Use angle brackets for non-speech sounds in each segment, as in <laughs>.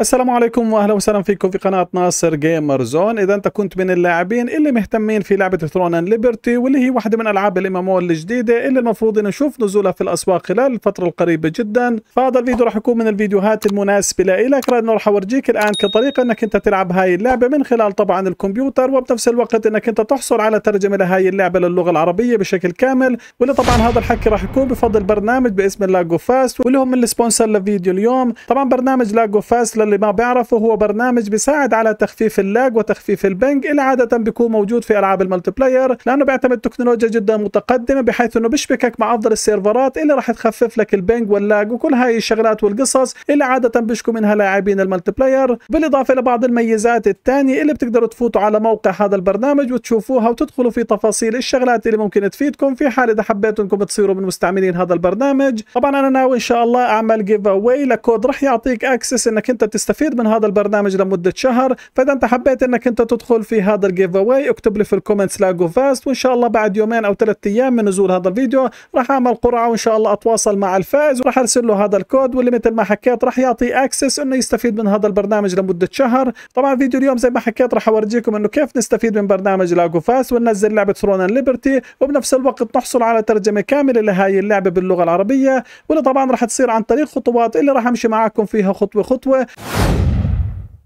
السلام عليكم واهلا وسهلا فيكم في قناه ناصر جيمر زون اذا انت كنت من اللاعبين اللي مهتمين في لعبه ثرون اند ليبرتي واللي هي واحده من العاب الامامو الجديده اللي المفروض نشوف نزولها في الاسواق خلال الفتره القريبه جدا فهذا الفيديو راح يكون من الفيديوهات المناسبه لك لانه راح اورجيك الان كطريقه انك انت تلعب هاي اللعبه من خلال طبعا الكمبيوتر وبنفس الوقت انك انت تحصل على ترجمه لهاي اللعبه للغه العربيه بشكل كامل واللي طبعا هذا الحكي راح يكون بفضل برنامج باسم لاجو فاست واللي هم السبونسر لفيديو اليوم طبعا برنامج لاجو فاست اللي ما بيعرفه هو برنامج بيساعد على تخفيف اللاج وتخفيف البنج اللي عاده بيكون موجود في العاب الملتي بلاير لانه بيعتمد تكنولوجيا جدا متقدمه بحيث انه بيشبكك مع افضل السيرفرات اللي راح تخفف لك البنج واللاج وكل هاي الشغلات والقصص اللي عاده بيشكو منها لاعبين الملتي بلاير بالاضافه لبعض الميزات الثانيه اللي بتقدروا تفوتوا على موقع هذا البرنامج وتشوفوها وتدخلوا في تفاصيل الشغلات اللي ممكن تفيدكم في حال اذا حبيتوا انكم تصيروا من مستعملين هذا البرنامج طبعا انا ناوي ان شاء الله اعمل جيف اواي لكود راح يعطيك اكسس انك انت تستفيد من هذا البرنامج لمدة شهر فإذا أنت حبيت أنك أنت تدخل في هذا الجيف أواي اكتب لي في الكومنتس لاجو فاست وإن شاء الله بعد يومين أو ثلاث أيام من نزول هذا الفيديو راح أعمل قرعة وإن شاء الله أتواصل مع الفائز وراح أرسل له هذا الكود واللي مثل ما حكيت راح يعطي أكسس أنه يستفيد من هذا البرنامج لمدة شهر طبعا فيديو اليوم زي ما حكيت راح أورجيكم أنه كيف نستفيد من برنامج لاجو فاست وننزل لعبة ثرون ليبرتي وبنفس الوقت نحصل على ترجمة كاملة لهاي اللعبة باللغة العربية واللي طبعا راح تصير عن طريق خطوات اللي راح أمشي معاكم فيها خطوة خطوة you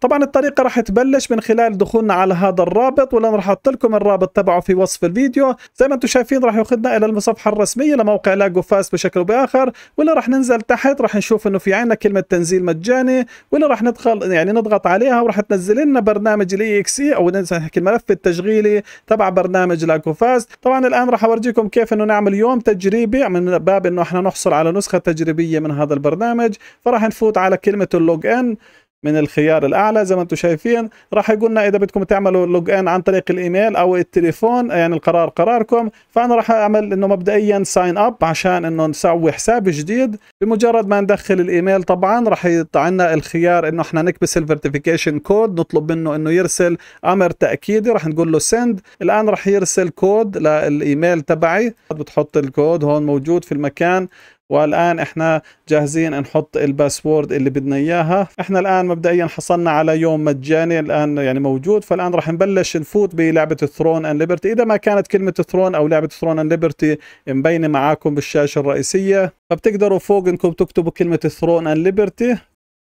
طبعا الطريقة راح تبلش من خلال دخولنا على هذا الرابط وانا راح احط لكم الرابط تبعه في وصف الفيديو زي ما انتم شايفين راح ياخذنا الى المصفحة الرسمية لموقع لاجو فاس بشكل باخر واللي راح ننزل تحت راح نشوف انه في عنا كلمة تنزيل مجاني واللي راح ندخل يعني نضغط عليها وراح تنزل لنا برنامج الاي اكس اي او نحكي الملف التشغيلي تبع برنامج لاجو فاس طبعا الان راح اورجيكم كيف انه نعمل يوم تجريبي يعني من باب انه احنا نحصل على نسخة تجريبية من هذا البرنامج فراح نفوت على كلمة اللوج ان من الخيار الاعلى زي ما انتم شايفين راح يقول لنا اذا بدكم تعملوا لوج ان عن طريق الايميل او التليفون يعني القرار قراركم فانا راح اعمل انه مبدئيا ساين اب عشان انه نسوي حساب جديد بمجرد ما ندخل الايميل طبعا راح يطلع لنا الخيار انه احنا نكبس الفيرتيفيكيشن كود نطلب منه انه يرسل امر تاكيدي راح نقول له سند الان راح يرسل كود للايميل تبعي بتحط الكود هون موجود في المكان والان احنا جاهزين نحط الباسورد اللي بدنا اياها احنا الان مبدئيا حصلنا على يوم مجاني الان يعني موجود فالان راح نبلش نفوت بلعبه ثرون ان ليبرتي اذا ما كانت كلمه ثرون او لعبه ثرون ان ليبرتي مبينه معاكم بالشاشه الرئيسيه فبتقدروا فوق انكم تكتبوا كلمه ثرون ان ليبرتي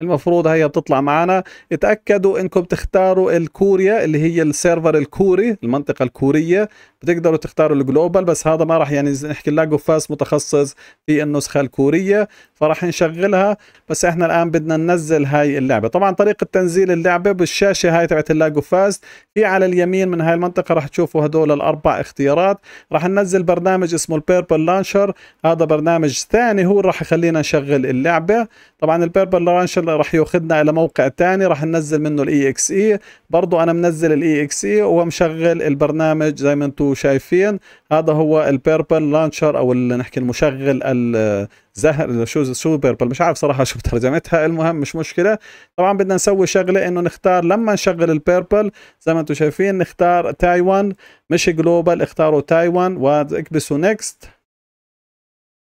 المفروض هي بتطلع معنا اتاكدوا انكم تختاروا الكوريا اللي هي السيرفر الكوري المنطقه الكوريه بتقدروا تختاروا الجلوبال بس هذا ما راح يعني نحكي لاجو فاس متخصص في النسخه الكوريه فراح نشغلها بس احنا الان بدنا ننزل هاي اللعبه طبعا طريقه تنزيل اللعبه بالشاشه هاي تبعت فاس في على اليمين من هاي المنطقه راح تشوفوا هدول الاربع اختيارات راح ننزل برنامج اسمه البيربل لانشر هذا برنامج ثاني هو راح يخلينا نشغل اللعبه طبعا البيربل لانشر راح ياخذنا الى موقع ثاني راح ننزل منه الاي اكس e اي e. برضه انا منزل الاي اكس e اي ومشغل البرنامج زي ما انتم انتم شايفين هذا هو البيربل لانشر او نحكي المشغل الزهر شو شو بيربل مش عارف صراحه شو ترجمتها المهم مش مشكله طبعا بدنا نسوي شغله انه نختار لما نشغل البيربل زي ما انتم شايفين نختار تايوان مش جلوبال اختاروا تايوان واكبسوا نيكست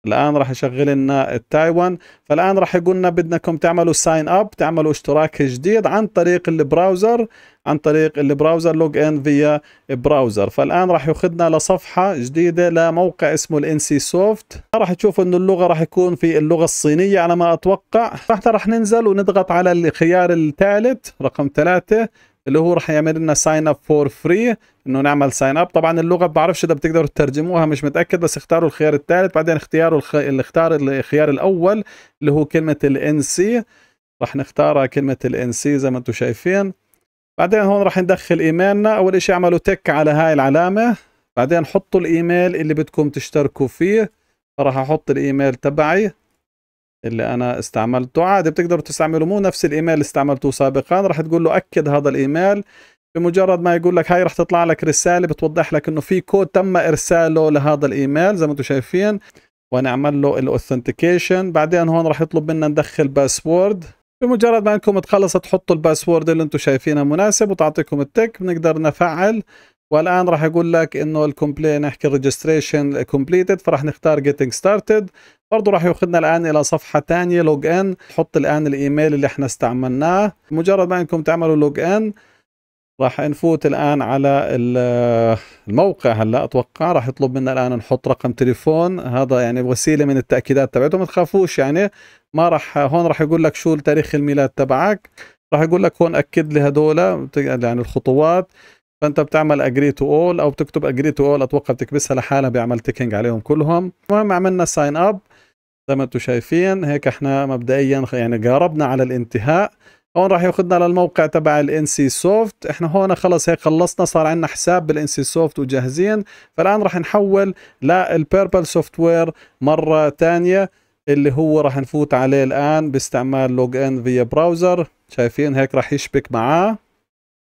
الان راح يشغل لنا التايوان فالان راح يقول لنا بدناكم تعملوا ساين اب تعملوا اشتراك جديد عن طريق البراوزر عن طريق البراوزر لوج ان فيا براوزر فالان راح ياخذنا لصفحه جديده لموقع اسمه الان سي سوفت راح تشوفوا انه اللغه راح يكون في اللغه الصينيه على ما اتوقع فاحنا راح ننزل ونضغط على الخيار الثالث رقم ثلاثة اللي هو راح يعمل لنا ساين اب فور فري انه نعمل ساين اب طبعا اللغه بعرفش اذا بتقدروا تترجموها مش متاكد بس اختاروا الخيار الثالث بعدين اختياروا الخ... اللي اختار الخيار الاول اللي هو كلمه الان سي راح نختارها كلمه الان سي زي ما انتم شايفين بعدين هون راح ندخل ايميلنا اول شيء اعملوا تك على هاي العلامه بعدين حطوا الايميل اللي بدكم تشتركوا فيه راح احط الايميل تبعي اللي انا استعملته عادي بتقدروا تستعملوا مو نفس الايميل اللي استعملته سابقا راح تقول له اكد هذا الايميل بمجرد ما يقول لك هاي راح تطلع لك رساله بتوضح لك انه في كود تم ارساله لهذا الايميل زي ما انتم شايفين ونعمل له الاوثنتيكيشن بعدين هون راح يطلب منا ندخل باسورد بمجرد ما انكم تخلصوا تحطوا الباسورد اللي انتم شايفينه مناسب وتعطيكم التك بنقدر نفعل والان راح يقول لك انه الكومبلين نحكي ريجستريشن كومبليتد فراح نختار جيتنج ستارتد برضه راح ياخذنا الان الى صفحه ثانيه لوج ان حط الان الايميل اللي احنا استعملناه مجرد ما انكم تعملوا لوج ان راح نفوت الان على الموقع هلا اتوقع راح يطلب منا الان نحط رقم تليفون هذا يعني وسيله من التاكيدات تبعته ما تخافوش يعني ما راح هون راح يقول لك شو تاريخ الميلاد تبعك راح يقول لك هون اكد لي هذول يعني الخطوات فانت بتعمل اجري تو اول او بتكتب اجري تو اول اتوقع بتكبسها لحالها بيعمل تيكينج عليهم كلهم المهم عملنا ساين اب زي ما انتم شايفين هيك احنا مبدئيا يعني قاربنا على الانتهاء هون راح ياخذنا للموقع تبع الان سي سوفت احنا هون خلص هيك خلصنا صار عندنا حساب بالان سي سوفت وجاهزين فالان راح نحول للبيربل سوفت وير مره ثانيه اللي هو راح نفوت عليه الان باستعمال لوج ان فيا براوزر شايفين هيك راح يشبك معاه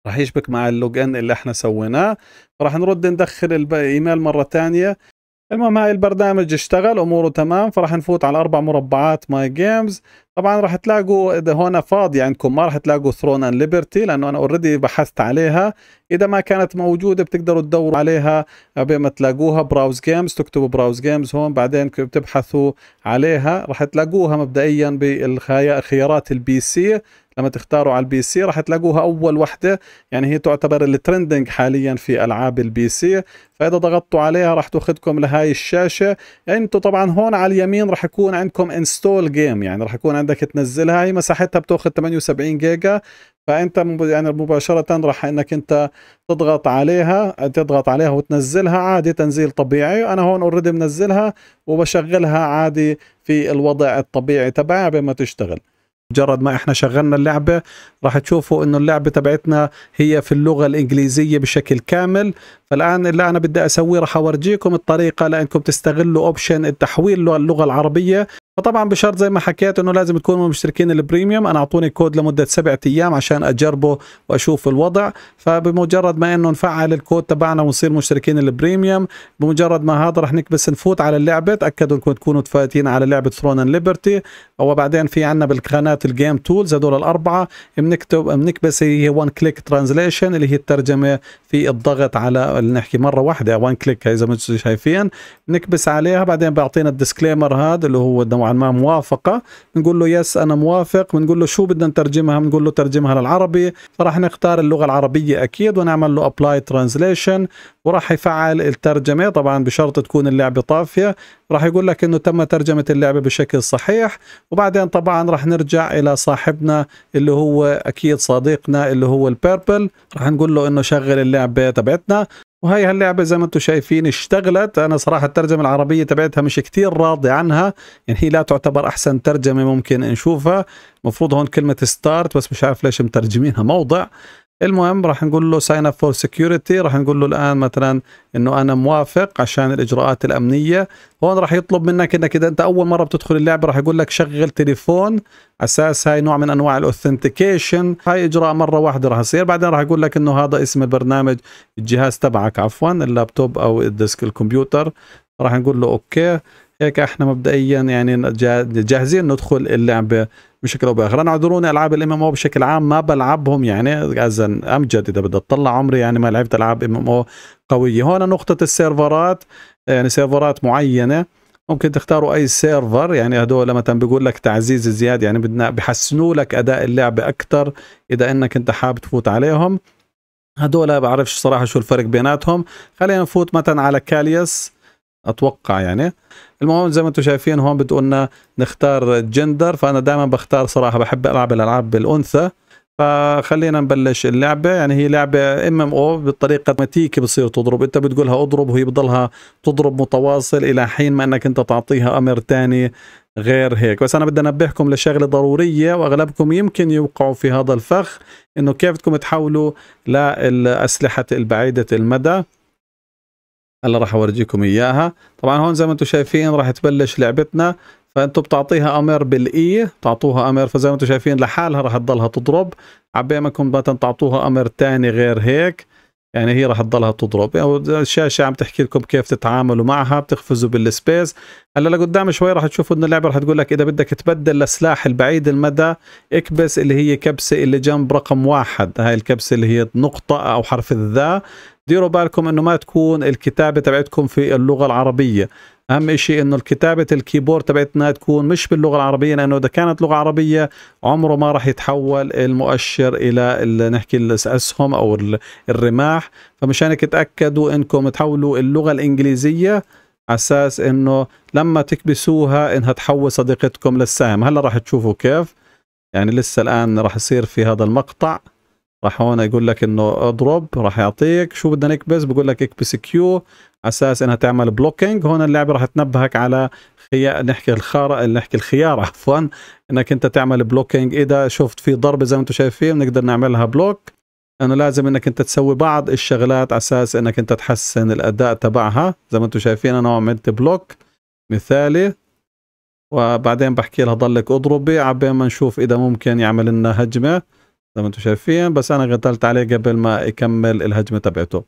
راح يشبك مع اللوج ان اللي احنا سويناه راح نرد ندخل الايميل مره ثانيه المهم هاي البرنامج اشتغل اموره تمام فراح نفوت على اربع مربعات ماي جيمز طبعا راح تلاقوا اذا هون فاضي عندكم ما راح تلاقوا ثرون اند ليبرتي لانه انا اوريدي بحثت عليها اذا ما كانت موجوده بتقدروا تدوروا عليها بما تلاقوها براوز جيمز تكتبوا براوز جيمز هون بعدين بتبحثوا عليها راح تلاقوها مبدئيا بالخيارات البي سي لما تختاروا على البي سي راح تلاقوها اول وحده يعني هي تعتبر الترندنج حاليا في العاب البي سي فاذا ضغطتوا عليها راح تاخذكم لهاي الشاشه يعني انتم طبعا هون على اليمين راح يكون عندكم انستول جيم يعني راح يكون عندك تنزلها هي مساحتها بتاخذ 78 جيجا فانت يعني مباشره راح انك انت تضغط عليها تضغط عليها وتنزلها عادي تنزيل طبيعي انا هون اوريدي منزلها وبشغلها عادي في الوضع الطبيعي تبعها بما تشتغل مجرد ما احنا شغلنا اللعبة راح تشوفوا انه اللعبة تبعتنا هي في اللغة الانجليزية بشكل كامل فالان اللي انا بدي اسويه راح اورجيكم الطريقة لانكم تستغلوا اوبشن التحويل للغة العربية فطبعا بشرط زي ما حكيت انه لازم تكونوا مشتركين البريميوم انا اعطوني كود لمده سبعة ايام عشان اجربه واشوف الوضع فبمجرد ما انه نفعل الكود تبعنا ونصير مشتركين البريميوم بمجرد ما هذا رح نكبس نفوت على اللعبه تاكدوا انكم تكونوا فايتين على لعبه ثرون اند ليبرتي وبعدين في عندنا بالقناه الجيم تولز هذول الاربعه بنكتب بنكبس هي وان كليك ترانزليشن اللي هي الترجمه في الضغط على نحكي مره واحده وان كليك اذا ما شايفين بنكبس عليها بعدين بيعطينا الديسكليمر هذا اللي هو نوعا ما موافقه بنقول له يس انا موافق بنقول له شو بدنا نترجمها بنقول له ترجمها للعربي فراح نختار اللغه العربيه اكيد ونعمل له ابلاي ترانزليشن وراح يفعل الترجمه طبعا بشرط تكون اللعبه طافيه راح يقول لك انه تم ترجمه اللعبه بشكل صحيح وبعدين طبعا راح نرجع الى صاحبنا اللي هو اكيد صديقنا اللي هو البيربل راح نقول له انه شغل اللعبه تبعتنا وهي هاللعبه زي ما انتم شايفين اشتغلت انا صراحه الترجمه العربيه تبعتها مش كتير راضي عنها يعني هي لا تعتبر احسن ترجمه ممكن نشوفها المفروض هون كلمه ستارت بس مش عارف ليش مترجمينها موضع المهم راح نقول له ساين اب فور سكيورتي راح نقول له الان مثلا انه انا موافق عشان الاجراءات الامنيه هون راح يطلب منك انك اذا انت اول مره بتدخل اللعبه راح يقول لك شغل تليفون اساس هاي نوع من انواع الاوثنتيكيشن هاي اجراء مره واحده راح يصير بعدين راح يقول لك انه هذا اسم البرنامج الجهاز تبعك عفوا اللابتوب او الديسك الكمبيوتر راح نقول له اوكي هيك احنا مبدئيا يعني جاهزين ندخل اللعبه بشكل او باخر انا اعذروني العاب الام ام او بشكل عام ما بلعبهم يعني از امجد اذا بدي اطلع عمري يعني ما لعبت العاب ام ام او قويه هون نقطه السيرفرات يعني سيرفرات معينه ممكن تختاروا اي سيرفر يعني هدول مثلا بيقول لك تعزيز زياده يعني بدنا بحسنوا لك اداء اللعبه اكثر اذا انك انت حابب تفوت عليهم هدول بعرفش صراحه شو الفرق بيناتهم خلينا نفوت مثلا على كاليس اتوقع يعني المهم زي ما انتم شايفين هون بتقولنا نختار جندر فانا دائما بختار صراحه بحب العب الالعاب بالانثى فخلينا نبلش اللعبه يعني هي لعبه ام ام او بالطريقه اوتوماتيكي بصير تضرب انت بتقولها اضرب وهي بتضلها تضرب متواصل الى حين ما انك انت تعطيها امر ثاني غير هيك بس انا بدي انبهكم لشغله ضروريه واغلبكم يمكن يوقعوا في هذا الفخ انه كيف بدكم تحولوا للاسلحه البعيده المدى هلا راح اورجيكم اياها طبعا هون زي ما انتم شايفين راح تبلش لعبتنا فانتم بتعطيها امر بالاي تعطوها امر فزي ما انتم شايفين لحالها راح تضلها تضرب عبي ما كنت مثلا تعطوها امر ثاني غير هيك يعني هي راح تضلها تضرب يعني الشاشه عم تحكي لكم كيف تتعاملوا معها بتقفزوا بالسبيس هلا لقدام شوي راح تشوفوا انه اللعبه راح تقول لك اذا بدك تبدل لسلاح البعيد المدى اكبس اللي هي كبسه اللي جنب رقم واحد هاي الكبسه اللي هي نقطه او حرف الذا ديروا بالكم انه ما تكون الكتابه تبعتكم في اللغه العربيه اهم شيء انه الكتابه الكيبورد تبعتنا تكون مش باللغه العربيه لانه اذا كانت لغه عربيه عمره ما راح يتحول المؤشر الى نحكي الاسهم او الرماح فمشان هيك تاكدوا انكم تحولوا اللغه الانجليزيه اساس انه لما تكبسوها انها تحول صديقتكم للسهم هلا راح تشوفوا كيف يعني لسه الان راح يصير في هذا المقطع راح هون يقول لك انه اضرب راح يعطيك شو بدنا نكبس بقول لك اكبس كيو على اساس انها تعمل بلوكينج هون اللعبه راح تنبهك على خيار نحكي الخار نحكي الخيار عفوا انك انت تعمل بلوكينج اذا شفت في ضربه زي ما انتم شايفين بنقدر نعملها بلوك انه لازم انك انت تسوي بعض الشغلات على اساس انك انت تحسن الاداء تبعها زي ما انتم شايفين انا عملت بلوك مثالي وبعدين بحكي لها ضلك اضربي عبين ما نشوف اذا ممكن يعمل لنا هجمه زي ما انتم شايفين بس انا قتلت عليه قبل ما يكمل الهجمه تبعته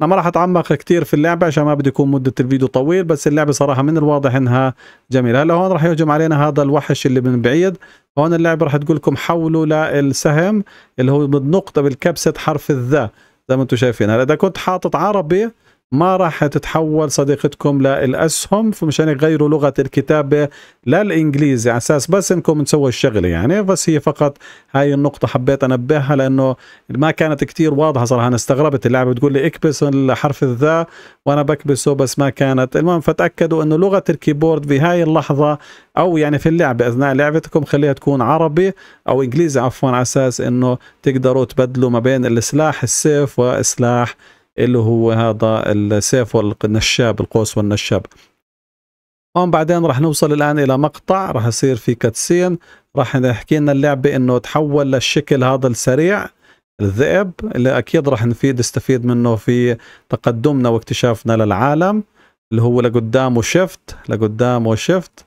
انا ما راح اتعمق كثير في اللعبه عشان ما بدي يكون مده الفيديو طويل بس اللعبه صراحه من الواضح انها جميله هلا هون راح يهجم علينا هذا الوحش اللي من بعيد هون اللعبه راح تقول لكم حولوا للسهم اللي هو بالنقطه بالكبسه حرف الذا زي ما انتم شايفين هلا اذا كنت حاطط عربي ما راح تتحول صديقتكم للأسهم فمشان يغيروا لغة الكتابة للإنجليزي على أساس بس إنكم تسووا الشغلة يعني بس هي فقط هاي النقطة حبيت أنبهها لأنه ما كانت كتير واضحة صراحة أنا استغربت اللعبه بتقول لي اكبس الحرف الذا وأنا بكبسه بس ما كانت المهم فتأكدوا أنه لغة الكيبورد في هاي اللحظة أو يعني في اللعبة أثناء لعبتكم خليها تكون عربي أو إنجليزي عفوا على أساس أنه تقدروا تبدلوا ما بين السلاح السيف وسلاح اللي هو هذا السيف والنشاب القوس والنشاب هون بعدين راح نوصل الآن إلى مقطع راح يصير في كاتسين راح نحكي لنا اللعبة إنه تحول للشكل هذا السريع الذئب اللي أكيد راح نفيد نستفيد منه في تقدمنا واكتشافنا للعالم اللي هو لقدام وشفت لقدام وشفت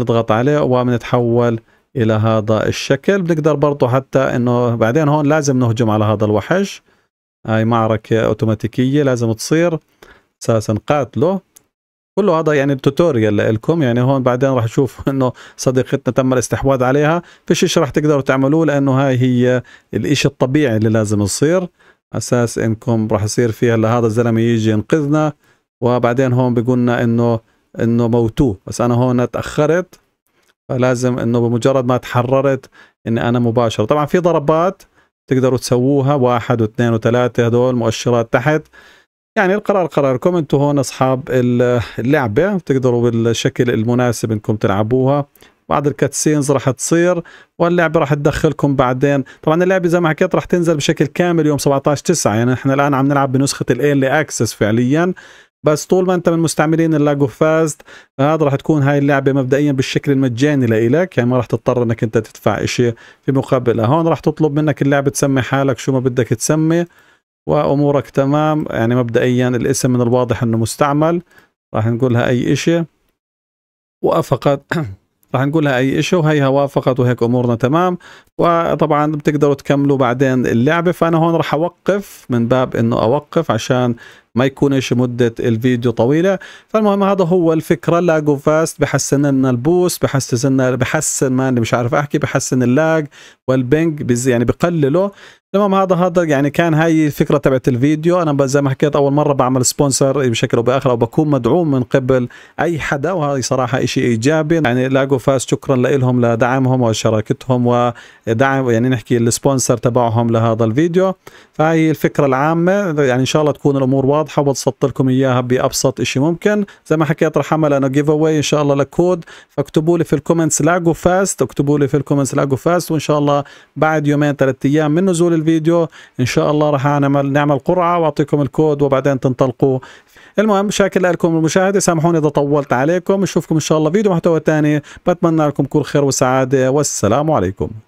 نضغط عليه وبنتحول إلى هذا الشكل بنقدر برضه حتى إنه بعدين هون لازم نهجم على هذا الوحش هاي معركة اوتوماتيكية لازم تصير اساسا قاتله كله هذا يعني التوتوريال لكم يعني هون بعدين راح نشوف <laughs> انه صديقتنا تم الاستحواذ عليها فيش شيء راح تقدروا تعملوه لانه هاي هي الاشي الطبيعي اللي لازم يصير اساس انكم راح يصير فيها هلا هذا الزلمه يجي ينقذنا وبعدين هون بيقولنا انه انه موتوه بس انا هون تاخرت فلازم انه بمجرد ما تحررت اني انا مباشره طبعا في ضربات تقدروا تسووها واحد واثنين وثلاثة هذول مؤشرات تحت يعني القرار قراركم انتم هون اصحاب اللعبة بتقدروا بالشكل المناسب انكم تلعبوها بعض الكاتسينز راح تصير واللعبه راح تدخلكم بعدين طبعا اللعبه زي ما حكيت راح تنزل بشكل كامل يوم 17 9 يعني احنا الان عم نلعب بنسخه الان اكسس فعليا بس طول ما انت من مستعملين اللاجو فاست فهذا راح تكون هاي اللعبه مبدئيا بالشكل المجاني لإلك يعني ما راح تضطر انك انت تدفع شيء في مقابلها هون راح تطلب منك اللعبه تسمي حالك شو ما بدك تسمي وامورك تمام يعني مبدئيا الاسم من الواضح انه مستعمل راح نقولها اي شيء وافقت <clears throat> راح نقولها اي شيء وهيها وافقت وهيك امورنا تمام وطبعا بتقدروا تكملوا بعدين اللعبه فانا هون راح اوقف من باب انه اوقف عشان ما يكونش مدة الفيديو طويلة فالمهم هذا هو الفكرة لاجو فاست بحسن لنا البوس بحسن لنا بحسن ما مش عارف احكي بحسن اللاج والبنج يعني بقلله المهم هذا هذا يعني كان هاي الفكره تبعت الفيديو انا زي ما حكيت اول مره بعمل سبونسر بشكل او باخر او بكون مدعوم من قبل اي حدا وهذه صراحه شيء ايجابي يعني لاقوا فاس شكرا لهم لدعمهم وشراكتهم ودعم يعني نحكي السبونسر تبعهم لهذا الفيديو فهي الفكره العامه يعني ان شاء الله تكون الامور واضحه وبسطت لكم اياها بابسط شيء ممكن زي ما حكيت رح اعمل انا جيف اواي ان شاء الله لكود فاكتبوا لي في الكومنتس لاقوا فاست اكتبوا لي في الكومنتس لاقوا فاست وان شاء الله بعد يومين ثلاث ايام من نزول الفيديو ان شاء الله راح نعمل نعمل قرعه واعطيكم الكود وبعدين تنطلقوا المهم شاكر لكم المشاهده سامحوني اذا طولت عليكم نشوفكم ان شاء الله فيديو محتوى ثاني بتمنى لكم كل خير وسعاده والسلام عليكم